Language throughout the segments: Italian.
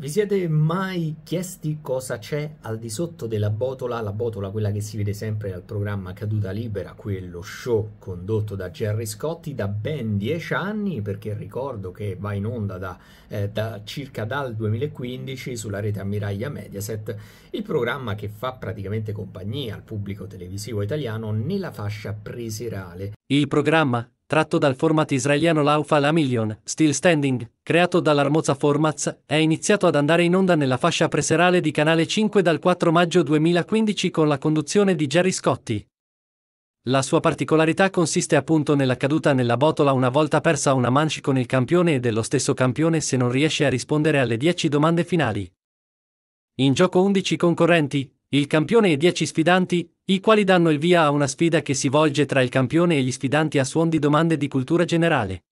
Vi siete mai chiesti cosa c'è al di sotto della botola, la botola quella che si vede sempre al programma Caduta Libera, quello show condotto da Jerry Scotti da ben dieci anni, perché ricordo che va in onda da, eh, da circa dal 2015 sulla rete Ammiraglia Mediaset, il programma che fa praticamente compagnia al pubblico televisivo italiano nella fascia preserale. Il programma tratto dal format israeliano Laufa La Million, Still Standing, creato dall'Armoza Formats, è iniziato ad andare in onda nella fascia preserale di Canale 5 dal 4 maggio 2015 con la conduzione di Jerry Scotti. La sua particolarità consiste appunto nella caduta nella botola una volta persa una manche con il campione e dello stesso campione se non riesce a rispondere alle 10 domande finali. In gioco 11 concorrenti, il campione e 10 sfidanti, i quali danno il via a una sfida che si volge tra il campione e gli sfidanti a suon di domande di cultura generale.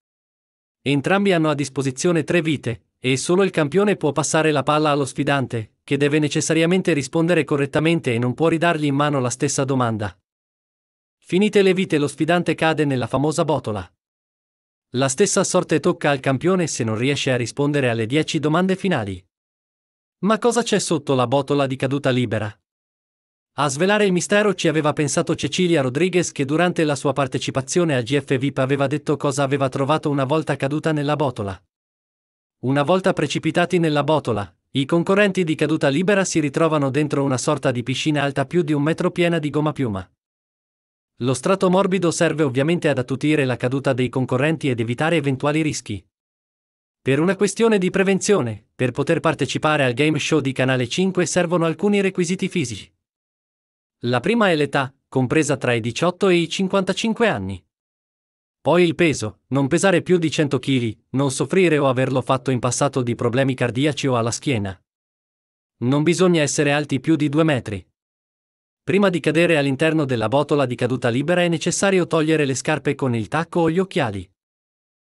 Entrambi hanno a disposizione tre vite, e solo il campione può passare la palla allo sfidante, che deve necessariamente rispondere correttamente e non può ridargli in mano la stessa domanda. Finite le vite lo sfidante cade nella famosa botola. La stessa sorte tocca al campione se non riesce a rispondere alle dieci domande finali. Ma cosa c'è sotto la botola di caduta libera? A svelare il mistero ci aveva pensato Cecilia Rodriguez che durante la sua partecipazione a GF VIP aveva detto cosa aveva trovato una volta caduta nella botola. Una volta precipitati nella botola, i concorrenti di caduta libera si ritrovano dentro una sorta di piscina alta più di un metro piena di gomma piuma. Lo strato morbido serve ovviamente ad attutire la caduta dei concorrenti ed evitare eventuali rischi. Per una questione di prevenzione, per poter partecipare al game show di Canale 5 servono alcuni requisiti fisici. La prima è l'età, compresa tra i 18 e i 55 anni. Poi il peso, non pesare più di 100 kg, non soffrire o averlo fatto in passato di problemi cardiaci o alla schiena. Non bisogna essere alti più di 2 metri. Prima di cadere all'interno della botola di caduta libera è necessario togliere le scarpe con il tacco o gli occhiali.